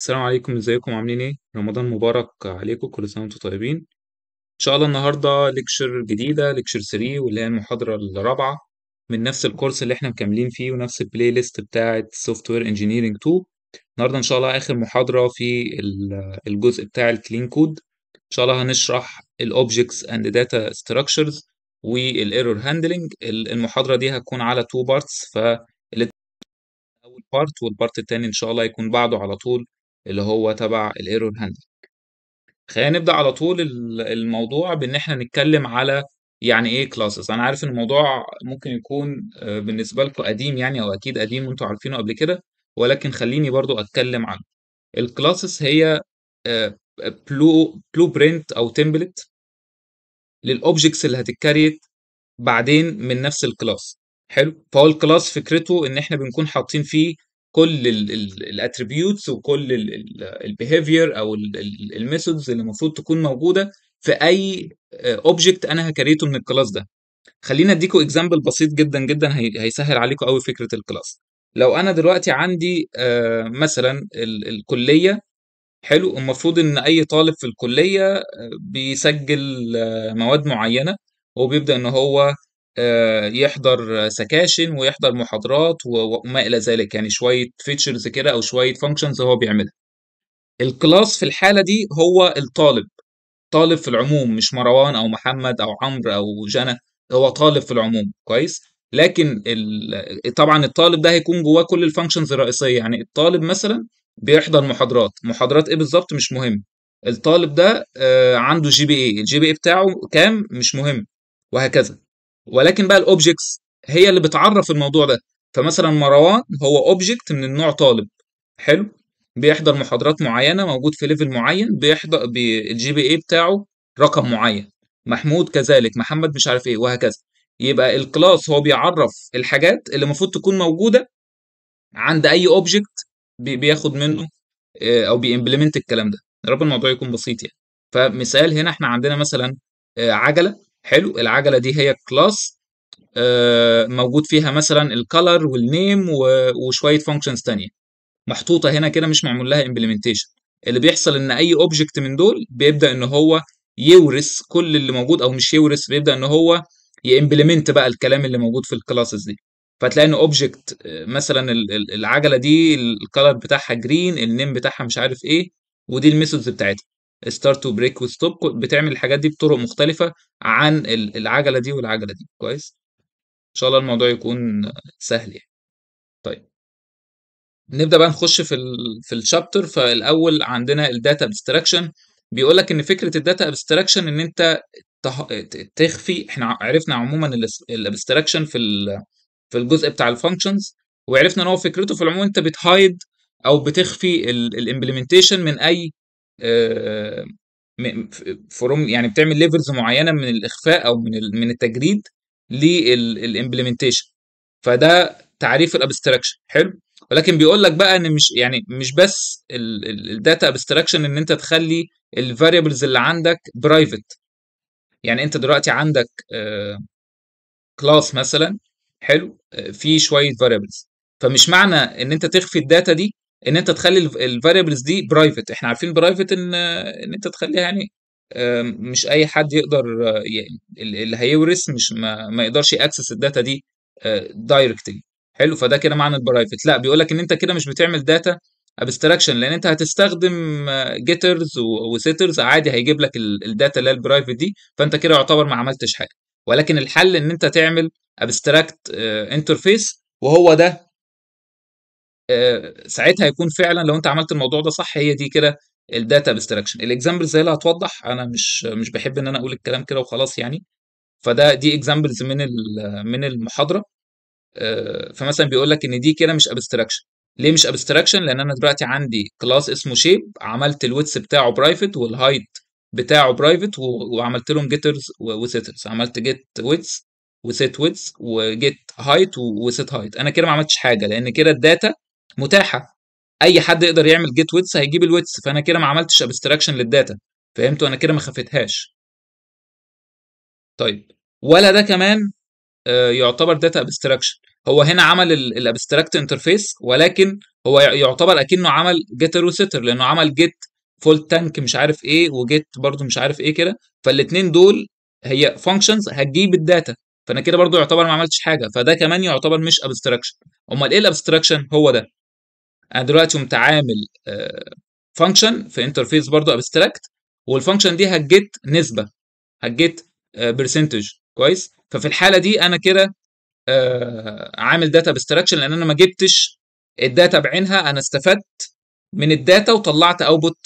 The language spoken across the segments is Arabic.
السلام عليكم ازيكم عاملين ايه؟ رمضان مبارك عليكم كل سنة وانتم طيبين ان شاء الله النهاردة ليكشر جديدة ليكشر 3 واللي هي المحاضرة الرابعة من نفس الكورس اللي احنا مكملين فيه ونفس البلاي ليست بتاعة سوفت وير انجينيرنج 2 النهاردة ان شاء الله اخر محاضرة في الجزء بتاع الكلين كود ان شاء الله هنشرح الاوبجكتس اند داتا ستراكشرز والايرور هاندلنج المحاضرة دي هتكون على تو بارتس ف بارت والبارت الثاني ان شاء الله يكون بعده على طول اللي هو تبع الايرور هاندلنج خلينا نبدا على طول الموضوع بان احنا نتكلم على يعني ايه كلاسز انا عارف ان الموضوع ممكن يكون آه، بالنسبه لكم قديم يعني او اكيد قديم وانتم عارفينه قبل كده ولكن خليني برضو اتكلم عنه الكلاسز هي آه، بلو بلو برنت او تمبلت للاوبجكتس اللي هتتكريت بعدين من نفس الكلاس حلو فهو الكلاس فكرته ان احنا بنكون حاطين فيه كل الاتريبيوتس وكل البيهيفير او الميثودز اللي المفروض تكون موجوده في اي اوبجكت آه، انا هكريته من الكلاس ده خلينا اديكم اكزامبل بسيط جدا جدا هيسهل عليكم قوي فكره الكلاس لو انا دلوقتي عندي آه، مثلا الكليه حلو المفروض ان اي طالب في الكليه آه، بيسجل مواد معينه وبيبدا ان هو آه، يحضر سكاشن ويحضر محاضرات وما الى ذلك يعني شويه فيتشرز كده او شويه فانكشنز هو بيعملها الكلاس في الحاله دي هو الطالب طالب في العموم مش مروان او محمد او عمرو او جنى هو طالب في العموم كويس لكن طبعا الطالب ده هيكون جواه كل الفانكشنز الرئيسيه يعني الطالب مثلا بيحضر محاضرات محاضرات ايه بالظبط مش مهم الطالب ده آه، عنده جي بي اي الجي بي اي بتاعه كام مش مهم وهكذا ولكن بقى الاوبجكتس هي اللي بتعرف الموضوع ده فمثلا مروان هو اوبجكت من النوع طالب حلو بيحضر محاضرات معينه موجود في ليفل معين بيحضر الجي بي اي بتاعه رقم معين محمود كذلك محمد مش عارف ايه وهكذا يبقى الكلاس هو بيعرف الحاجات اللي المفروض تكون موجوده عند اي اوبجكت بياخد منه آه، او بيمبلمنت الكلام ده يا رب الموضوع يكون بسيط يعني فمثال هنا احنا عندنا مثلا آه، عجله حلو العجله دي هي كلاس آه، موجود فيها مثلا الكالر والنيم وشويه فانكشنز تانية محطوطه هنا كده مش معمول لها امبلمنتيشن اللي بيحصل ان اي اوبجكت من دول بيبدا ان هو يورث كل اللي موجود او مش يورث بيبدا ان هو يمبلمنت بقى الكلام اللي موجود في الكلاسز دي فتلاقي ان اوبجكت آه، مثلا العجله دي الكالر بتاعها جرين النيم بتاعها مش عارف ايه ودي الميثودز بتاعتها ستارت وبريك وستوب بتعمل الحاجات دي بطرق مختلفه عن العجله دي والعجله دي كويس ان شاء الله الموضوع يكون سهل يعني طيب نبدا بقى نخش في الـ في الشابتر فالاول عندنا الداتا ابستراكشن بيقول لك ان فكره الداتا ابستراكشن ان انت تخفي احنا عرفنا عموما الابستراكشن في في الجزء بتاع الفانكشنز وعرفنا ان هو فكرته في العموم انت بتهايد او بتخفي الامبلمنتيشن من اي آه، آه، فروم يعني بتعمل ليفلز معينه من الاخفاء او من من التجريد للامبلمنتيشن فده تعريف الابستراكشن حلو ولكن بيقول لك بقى ان مش يعني مش بس الداتا ابستراكشن ان انت تخلي الفاريبلز اللي عندك برايفت يعني انت دلوقتي عندك كلاس آه، مثلا حلو في شويه فاريبلز فمش معنى ان انت تخفي الداتا دي ان انت تخلي الفاريبلز دي برايفت احنا عارفين برايفت ان ان انت تخليها يعني مش اي حد يقدر آه، يعني اللي هيورث مش ما, ما يقدرش ياكسس الداتا دي دايركتلي آه، حلو فده كده معنى البرايفت لا بيقول لك ان انت كده مش بتعمل داتا ابستراكشن لان انت هتستخدم جيترز آه، وسيترز عادي هيجيب لك الداتا اللي هي البرايفت دي فانت كده يعتبر ما عملتش حاجه ولكن الحل ان انت تعمل ابستراكت انترفيس وهو ده آه، ساعتها هيكون فعلا لو انت عملت الموضوع ده صح هي دي كده الداتا ابستراكشن الاكزامبلز هي اللي هتوضح انا مش مش بحب ان انا اقول الكلام كده وخلاص يعني فده دي اكزامبلز من من المحاضره آه، فمثلا بيقول لك ان دي كده مش ابستراكشن ليه مش ابستراكشن لان انا دلوقتي عندي كلاس اسمه شيب عملت الويتس بتاعه برايفت والهايت بتاعه برايفت وعملت لهم جيترز وسيترز عملت جيت ويتس وسيت ويتس وجيت هايت وسيت هايت انا كده ما عملتش حاجه لان كده الداتا متاحه اي حد يقدر يعمل جيت ويتس هيجيب الويتس فانا كده ما عملتش ابستراكشن للداتا فهمتوا انا كده ما خفتهاش طيب ولا ده كمان آه، يعتبر داتا ابستراكشن هو هنا عمل الابستراكت انترفيس ولكن هو يعتبر اكنه عمل جيتر وسيتر لانه عمل جيت فول تانك مش عارف ايه وجيت برضو مش عارف ايه كده فالاثنين دول هي فانكشنز هتجيب الداتا فانا كده برضو يعتبر ما عملتش حاجه فده كمان يعتبر مش ابستراكشن امال ايه الابستراكشن هو ده انا دلوقتي قمت عامل فانكشن آه، في انترفيس برضو ابستراكت والفانكشن دي هتجيت نسبه هتجيت برسنتج آه، كويس ففي الحاله دي انا كده آه، عامل داتا ابستراكشن لان انا ما جبتش الداتا بعينها انا استفدت من الداتا وطلعت اوتبوت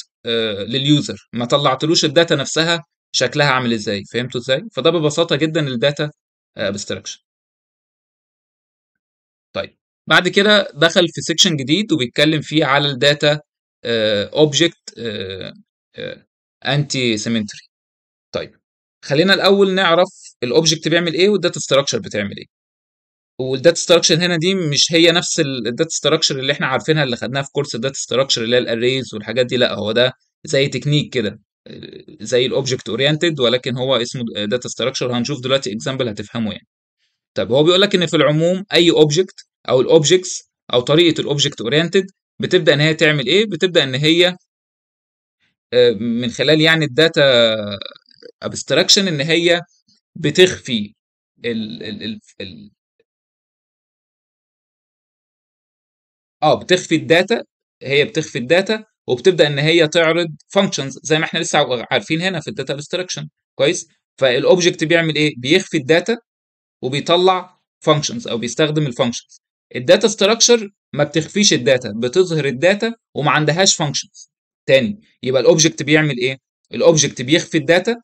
لليوزر ما طلعتلوش الداتا نفسها شكلها عامل ازاي فهمتوا ازاي فده ببساطه جدا الداتا ابستراكشن طيب بعد كده دخل في سيكشن جديد وبيتكلم فيه على الداتا اوبجكت انتي سيمتري طيب خلينا الاول نعرف الاوبجكت بيعمل ايه والداتا ستراكشر بتعمل ايه والداتا ستراكشر هنا دي مش هي نفس الداتا ستراكشر اللي احنا عارفينها اللي خدناها في كورس الداتا ستراكشر اللي هي الاريز والحاجات دي لا هو ده زي تكنيك كده آه، زي الاوبجكت اورينتد ولكن هو اسمه داتا ستراكشر هنشوف دلوقتي اكزامبل هتفهمه يعني طب هو بيقول لك ان في العموم اي اوبجكت او الاوبجكتس او طريقه الاوبجكت اورينتد بتبدا ان هي تعمل ايه بتبدا ان هي آه، من خلال يعني الداتا ابستراكشن ان هي بتخفي ال ال ال اه بتخفي الداتا هي بتخفي الداتا وبتبدا ان هي تعرض فانكشنز زي ما احنا لسه عارفين هنا في الداتا ابستراكشن كويس فالاوبجكت بيعمل ايه بيخفي الداتا وبيطلع فانكشنز او بيستخدم الفانكشنز الداتا ستراكشر ما بتخفيش الداتا بتظهر الداتا وما عندهاش فانكشنز تاني يبقى الاوبجكت بيعمل ايه الاوبجكت بيخفي الداتا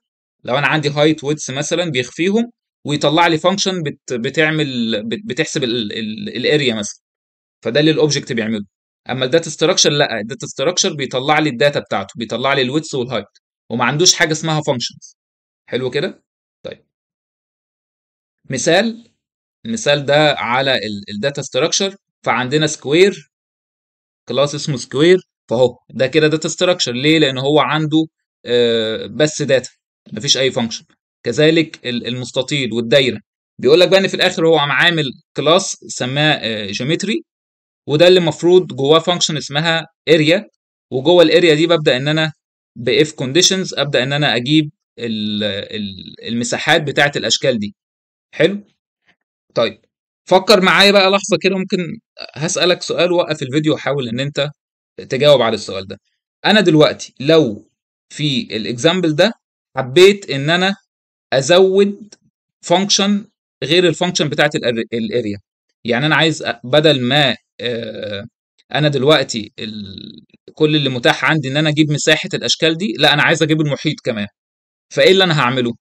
لو انا عندي هايت ويدث مثلا بيخفيهم ويطلع لي فانكشن بت بتعمل بت بتحسب الاريا مثلا فده اللي الاوبجكت بيعمله اما الداتا ستراكشر لا الداتا ستراكشر بيطلع لي الداتا بتاعته بيطلع لي الويدث والهايت وما عندوش حاجه اسمها فانكشنز حلو كده طيب مثال المثال ده على الداتا ستراكشر فعندنا سكوير كلاس اسمه سكوير فاهو ده كده داتا ستراكشر ليه لان هو عنده آه، بس داتا مفيش اي فانكشن كذلك المستطيل والدايره بيقول لك بقى ان في الاخر هو عم عامل كلاس سماه جيومتري آه، وده اللي المفروض جواه فانكشن اسمها اريا وجوه الاريا دي ببدا ان انا باف كونديشنز ابدا ان انا اجيب المساحات بتاعه الاشكال دي حلو طيب فكر معايا بقى لحظه كده ممكن هسالك سؤال وقف الفيديو وحاول ان انت تجاوب على السؤال ده انا دلوقتي لو في الاكزامبل ده حبيت ان انا ازود فانكشن غير الفانكشن بتاعت الاريا يعني انا عايز بدل ما آه، انا دلوقتي كل اللي متاح عندي ان انا اجيب مساحه الاشكال دي لا انا عايز اجيب المحيط كمان فايه اللي انا هعمله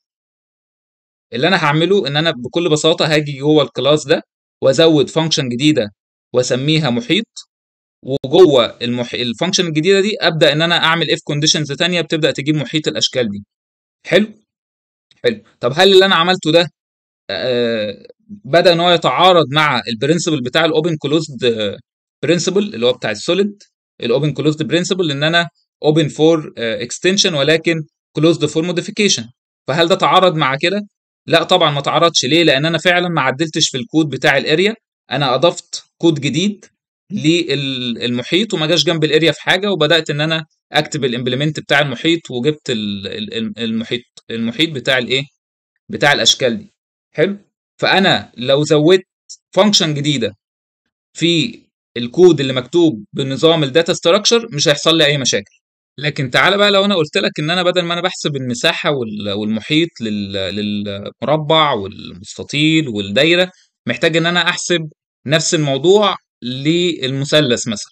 اللي انا هعمله ان انا بكل بساطه هاجي جوه الكلاس ده وازود فانكشن جديده واسميها محيط وجوه المح... الفانكشن الجديده دي ابدا ان انا اعمل اف كونديشنز ثانيه بتبدا تجيب محيط الاشكال دي حلو حلو طب هل اللي انا عملته ده آه بدا ان هو يتعارض مع البرنسبل بتاع الاوبن كلوزد برنسبل اللي هو بتاع السوليد الاوبن كلوزد برنسبل ان انا اوبن فور اكستنشن ولكن كلوزد فور موديفيكيشن فهل ده تعارض مع كده لا طبعا ما تعرضش ليه لان انا فعلا ما عدلتش في الكود بتاع الاريا انا اضفت كود جديد للمحيط وما جاش جنب الاريا في حاجه وبدات ان انا اكتب الامبلمنت بتاع المحيط وجبت المحيط المحيط بتاع الايه بتاع الاشكال دي حلو فانا لو زودت فانكشن جديده في الكود اللي مكتوب بنظام الداتا ستراكشر مش هيحصل لي اي مشاكل لكن تعالَ بقى لو أنا قُلت لك إن أنا بدل ما أنا بحسب المساحة والمحيط للمربّع والمستطيل والدايرة، محتاج إن أنا أحسب نفس الموضوع للمثلث مثلًا،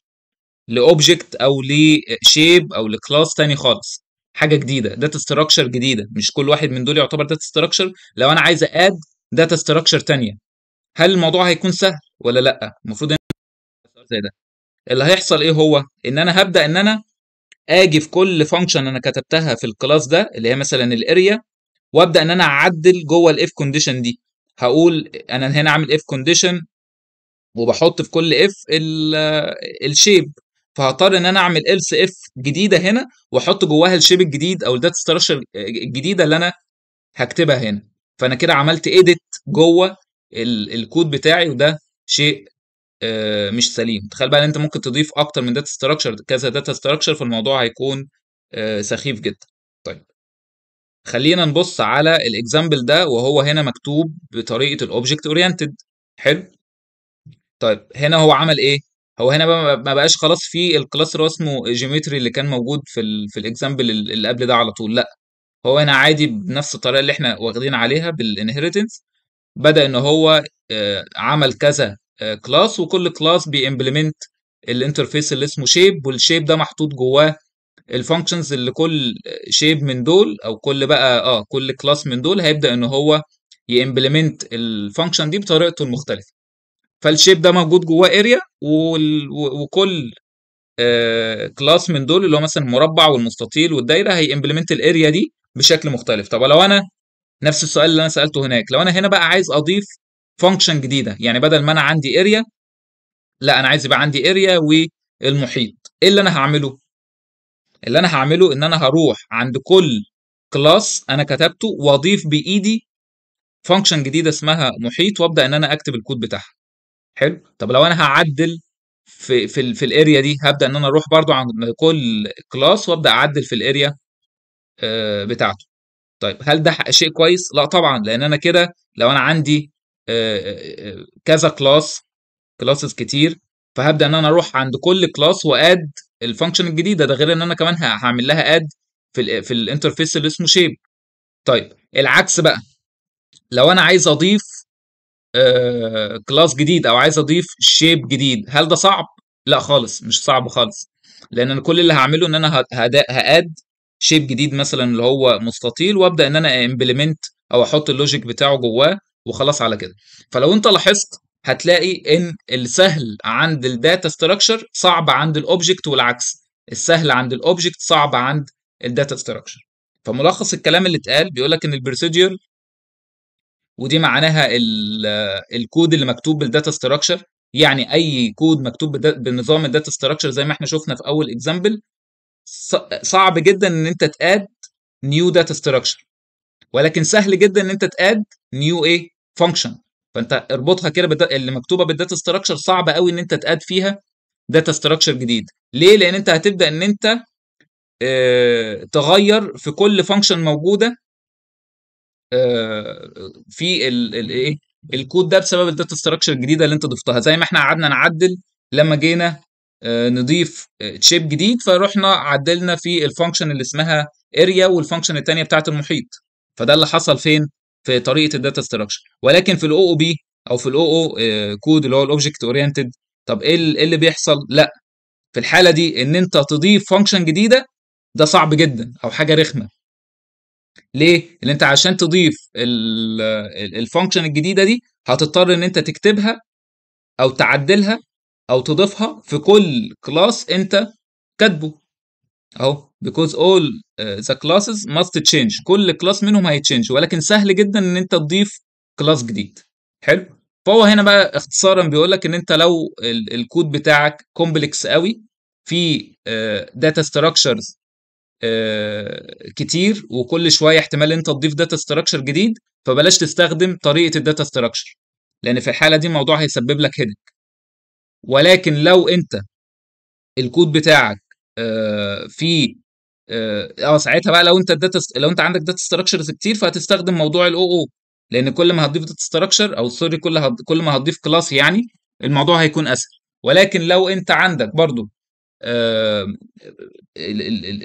لاوبجكت أو لشيب أو لكلاس تاني خالص، حاجة جديدة داتا ستراكشر جديدة، مش كل واحد من دول يعتبر داتا ستراكشر لو أنا عايز اد داتا ستراكشر تانية، هل الموضوع هيكون سهل ولا لأ؟ المفروض إن زي ده، اللي هيحصل إيه هو؟ إن أنا هبدا إن أنا اجي في كل فانكشن انا كتبتها في الكلاس ده اللي هي مثلا الاريا وابدا ان انا اعدل جوه الاف كونديشن دي هقول انا هنا عامل اف كونديشن وبحط في كل اف الشيب فهضطر ان انا اعمل else اف جديده هنا واحط جواها الشيب الجديد او الداتا ستراكشر الجديده اللي انا هكتبها هنا فانا كده عملت اديت جوه الكود بتاعي وده شيء آه، مش سليم تخيل بقى ان انت ممكن تضيف اكتر من داتا ستراكشر كذا داتا ستراكشر فالموضوع هيكون آه، سخيف جدا طيب خلينا نبص على الاكزامبل ده وهو هنا مكتوب بطريقه الاوبجكت اورينتد حلو طيب هنا هو عمل ايه هو هنا بقى ما بقاش خلاص في الكلاس اللي اسمه جيومتري اللي كان موجود في الـ في الاكزامبل اللي قبل ده على طول لا هو هنا عادي بنفس الطريقه اللي احنا واخدين عليها بالانهيرتنس بدا ان هو آه، عمل كذا كلاس آه، وكل كلاس بيمبلمنت الانترفيس اللي اسمه شيب والشيب ده محطوط جواه الفانكشنز اللي كل شيب من دول او كل بقى اه كل كلاس من دول هيبدا ان هو يمبلمنت الفانكشن دي بطريقته المختلفه فالشيب ده موجود جواه اريا وكل كلاس آه، من دول اللي هو مثلا المربع والمستطيل والدايره هيمبلمنت الاريا دي بشكل مختلف طب لو انا نفس السؤال اللي انا سالته هناك لو انا هنا بقى عايز اضيف فانكشن جديده يعني بدل ما انا عندي اريا لا انا عايز يبقى عندي اريا والمحيط ايه اللي انا هعمله اللي انا هعمله ان انا هروح عند كل كلاس انا كتبته واضيف بايدي فانكشن جديده اسمها محيط وابدا ان انا اكتب الكود بتاعها حلو طب لو انا هعدل في في في الاريا دي هبدا ان انا اروح برضو عند كل كلاس وابدا اعدل في الاريا آه، بتاعته طيب هل ده شيء كويس لا طبعا لان انا كده لو انا عندي آه، آه، آه، كذا كلاس كلاسز كتير فهبدا ان انا اروح عند كل كلاس واد الفانكشن الجديده ده غير ان انا كمان هعمل لها اد في الـ في الانترفيس اللي اسمه شيب طيب العكس بقى لو انا عايز اضيف كلاس جديد او عايز اضيف شيب جديد هل ده صعب لا خالص مش صعب خالص لان انا كل اللي هعمله ان انا هاد شيب جديد مثلا اللي هو مستطيل وابدا ان انا امبلمنت او احط اللوجيك بتاعه جواه وخلاص على كده فلو انت لاحظت هتلاقي ان السهل عند الداتا ستراكشر صعب عند الاوبجكت والعكس السهل عند الاوبجكت صعب عند الداتا ستراكشر فملخص الكلام اللي اتقال بيقول لك ان البروسيدور ودي معناها الكود اللي مكتوب بالداتا ستراكشر يعني اي كود مكتوب بنظام الداتا ستراكشر زي ما احنا شفنا في اول اكزامبل صعب جدا ان انت تاد نيو داتا ستراكشر ولكن سهل جدا ان انت تاد نيو ايه فانكشن فانت اربطها كده بدا... اللي مكتوبه بالداتا ستراكشر صعب قوي ان انت تاد فيها داتا ستراكشر جديد ليه لان انت هتبدا ان انت اه... تغير في كل فانكشن موجوده اه... في الايه ال... إيه، الكود ده بسبب الداتا ستراكشر الجديده اللي انت ضفتها زي ما احنا قعدنا نعدل لما جينا آه، نضيف تشيب آه، جديد فروحنا عدلنا في الفانكشن اللي اسمها اريا والفانكشن الثانيه بتاعه المحيط فده اللي حصل فين في طريقه الداتا ستراكشر ولكن في الاو او بي او في الاو او كود اللي هو الاوبجكت اورينتد طب إيه, ايه اللي بيحصل لا في الحاله دي ان انت تضيف فانكشن جديده ده صعب جدا او حاجه رخمه ليه اللي انت عشان تضيف الفانكشن الجديده دي هتضطر ان انت تكتبها او تعدلها او تضيفها في كل كلاس انت كاتبه اهو because all uh, the classes must change كل كلاس منهم هيتشينج ولكن سهل جدا ان انت تضيف كلاس جديد حلو فهو هنا بقى اختصارا بيقول لك ان انت لو الكود بتاعك كومبلكس قوي في داتا uh, ستراكشرز uh, كتير وكل شويه احتمال انت تضيف داتا ستراكشر جديد فبلاش تستخدم طريقه الداتا ستراكشر لان في الحاله دي الموضوع هيسبب لك هيدك ولكن لو انت الكود بتاعك فيه آه،, اه ساعتها بقى لو انت الداتا لو انت عندك داتا ستراكشرز كتير فهتستخدم موضوع الاو او لان كل ما هتضيف داتا ستراكشر او سوري كل هد... كل ما هتضيف كلاس يعني الموضوع هيكون اسهل ولكن لو انت عندك برضو آه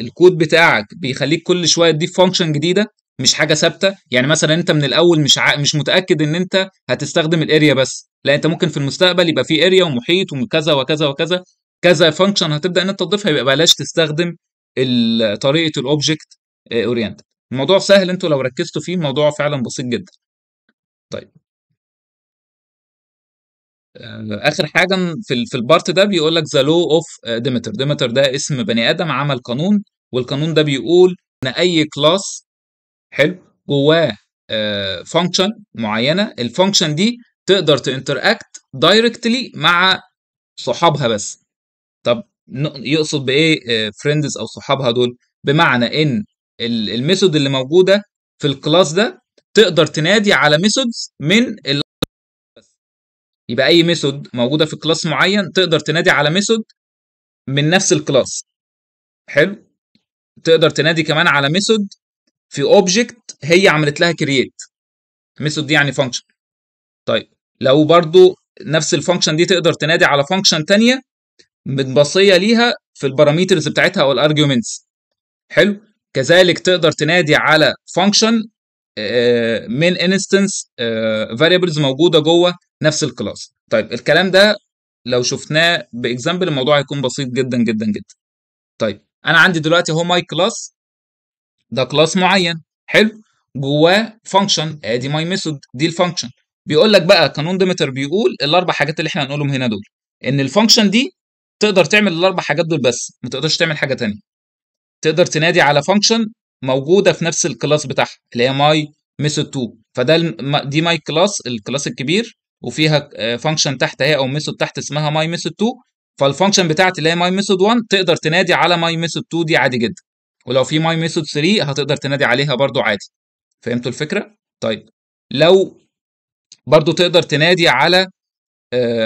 الكود بتاعك بيخليك كل شويه تضيف فانكشن جديده مش حاجه ثابته يعني مثلا انت من الاول مش ع... مش متاكد ان انت هتستخدم الاريا بس لا انت ممكن في المستقبل يبقى في اريا ومحيط وكذا وكذا وكذا كذا فانكشن هتبدا ان انت تضيفها يبقى بلاش تستخدم طريقه الاوبجكت اورينتد آه، الموضوع سهل انتوا لو ركزتوا فيه الموضوع فعلا بسيط جدا طيب آه، اخر حاجه في في البارت ده بيقول لك ذا لو اوف ديمتر ديمتر ده اسم بني ادم عمل قانون والقانون ده بيقول ان اي كلاس حلو جواه فانكشن آه، معينه الفانكشن دي تقدر تانتراكت دايركتلي مع صحابها بس طب يقصد بايه فريندز آه، او صحابها دول بمعنى ان الميثود اللي موجوده في الكلاس ده تقدر تنادي على ميثودز من ال يبقى اي ميثود موجوده في كلاس معين تقدر تنادي على ميثود من نفس الكلاس حلو تقدر تنادي كمان على ميثود في اوبجكت هي عملت لها كرييت ميثود دي يعني فانكشن طيب لو برضو نفس الفانكشن دي تقدر تنادي على فانكشن ثانيه متبصيه ليها في الباراميترز بتاعتها او الارجيومنتس حلو كذلك تقدر تنادي على فانكشن من انستنس فاريبلز موجوده جوه نفس الكلاس طيب الكلام ده لو شفناه باكزامبل الموضوع هيكون بسيط جدا جدا جدا طيب انا عندي دلوقتي هو ماي كلاس ده كلاس معين حلو جواه فانكشن ادي ماي ميثود دي الفانكشن بيقول لك بقى قانون ديمتر بيقول الاربع حاجات اللي احنا هنقولهم هنا دول ان الفانكشن دي تقدر تعمل الاربع حاجات دول بس ما تقدرش تعمل حاجه ثانيه تقدر تنادي على فانكشن موجوده في نفس الكلاس بتاعها اللي هي ماي ميثود 2 فده دي ماي كلاس الكلاس الكبير وفيها فانكشن آه، تحت هي او ميثود تحت اسمها ماي ميثود 2 فالفانكشن بتاعتي اللي هي ماي ميثود 1 تقدر تنادي على ماي ميثود 2 دي عادي جدا ولو في ماي ميثود 3 هتقدر تنادي عليها برده عادي فهمتوا الفكره طيب لو برضو تقدر تنادي على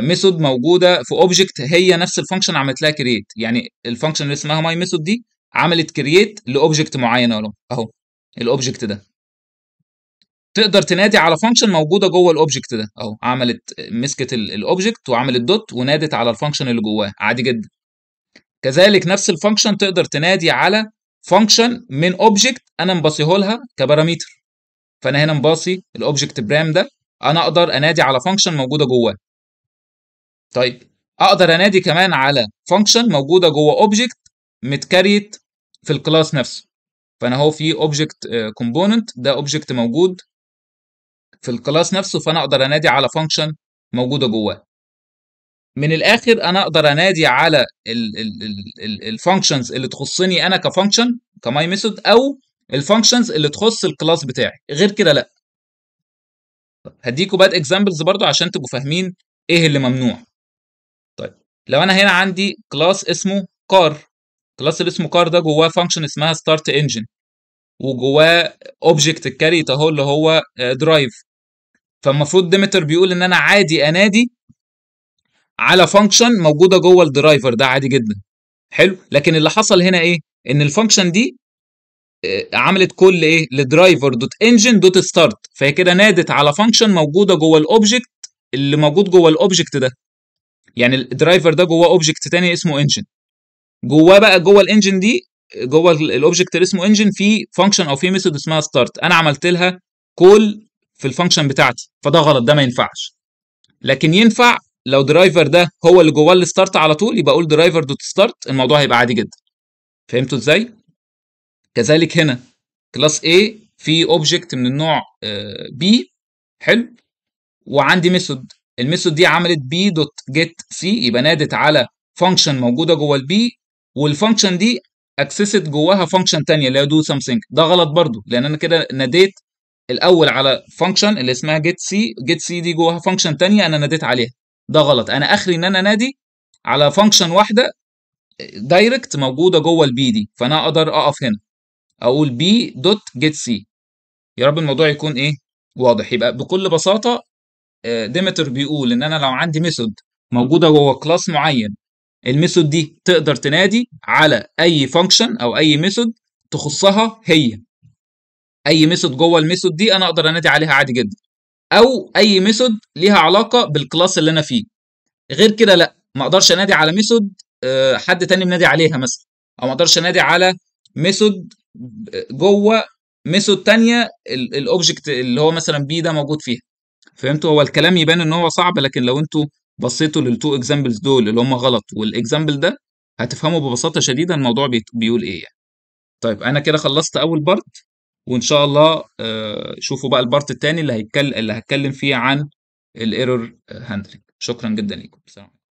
ميثود آه، موجوده في اوبجكت هي نفس الفانكشن عملت لها كرييت يعني الفانكشن اللي اسمها ماي ميثود دي عملت كرييت لاوبجكت معين اهو اهو الاوبجكت ده تقدر تنادي على فانكشن موجوده جوه الاوبجكت ده اهو عملت مسكت الاوبجكت وعملت دوت ونادت على الفانكشن اللي جواه عادي جدا كذلك نفس الفانكشن تقدر تنادي على فانكشن من اوبجكت انا مباصيهولها كباراميتر فانا هنا مباصي الاوبجكت برام ده انا اقدر انادي على فانكشن موجوده جواه طيب اقدر انادي كمان على فانكشن موجوده جوه اوبجكت متكريت في الكلاس نفسه فانا اهو في اوبجكت آه، كومبوننت ده اوبجكت موجود في الكلاس نفسه فانا اقدر انادي على فانكشن موجوده جواه من الاخر انا اقدر انادي على الفانكشنز اللي تخصني انا كفانكشن كماي ميثود او الفانكشنز اللي تخص الكلاس بتاعي غير كده لا هديكوا باد اكزامبلز برضو عشان تبقوا فاهمين ايه اللي ممنوع لو انا هنا عندي كلاس اسمه كار كلاس اللي اسمه كار ده جواه فانكشن اسمها ستارت انجن وجواه اوبجكت الكاريت اهو اللي هو درايف آه، فالمفروض ديمتر بيقول ان انا عادي انادي على فانكشن موجوده جوه الدرايفر ده عادي جدا حلو لكن اللي حصل هنا ايه ان الفانكشن دي آه، عملت كل ايه لدرايفر دوت انجن دوت ستارت فهي كده نادت على فانكشن موجوده جوه الاوبجكت اللي موجود جوه الاوبجكت ده يعني الدرايفر ده جواه اوبجكت تاني اسمه انجن جواه بقى جوه الانجن دي جوه الاوبجكت اللي اسمه انجن في فانكشن او في ميثود اسمها ستارت انا عملت لها كول في الفانكشن بتاعتي فده غلط ده ما ينفعش لكن ينفع لو درايفر ده هو اللي جواه الستارت على طول يبقى اقول درايفر دوت ستارت الموضوع هيبقى عادي جدا فهمتوا ازاي كذلك هنا كلاس A في اوبجكت من النوع آه، B حلو وعندي ميثود الميثود دي عملت بي دوت جيت سي يبقى نادت على فانكشن موجوده جوه البي والفانكشن دي اكسست جواها فانكشن ثانيه اللي هي دو سمثينج ده غلط برضو لان انا كده ناديت الاول على فانكشن اللي اسمها جيت سي جيت سي دي جواها فانكشن ثانيه انا ناديت عليها ده غلط انا اخري ان انا نادي على فانكشن واحده دايركت موجوده جوه البي دي فانا اقدر اقف هنا اقول بي دوت جيت سي يا رب الموضوع يكون ايه واضح يبقى بكل بساطه ديمتر بيقول ان انا لو عندي ميثود موجوده جوه كلاس معين الميثود دي تقدر تنادي على اي فانكشن او اي ميثود تخصها هي اي ميثود جوه الميثود دي انا اقدر انادي عليها عادي جدا او اي ميثود ليها علاقه بالكلاس اللي انا فيه غير كده لا ما اقدرش انادي على ميثود آه، حد تاني منادي عليها مثلا او ما اقدرش انادي على ميثود آه، جوه ميثود تانية الاوبجكت اللي هو مثلا بي ده موجود فيها فهمتوا هو الكلام يبان ان هو صعب لكن لو انتوا بصيتوا للتو اكزامبلز دول اللي هم غلط والاكزامبل ده هتفهموا ببساطه شديده الموضوع بيقول ايه يعني. طيب انا كده خلصت اول بارت وان شاء الله آه، شوفوا بقى البارت الثاني اللي هيتكلم اللي هتكلم فيه عن الايرور هاندلنج شكرا جدا لكم سلام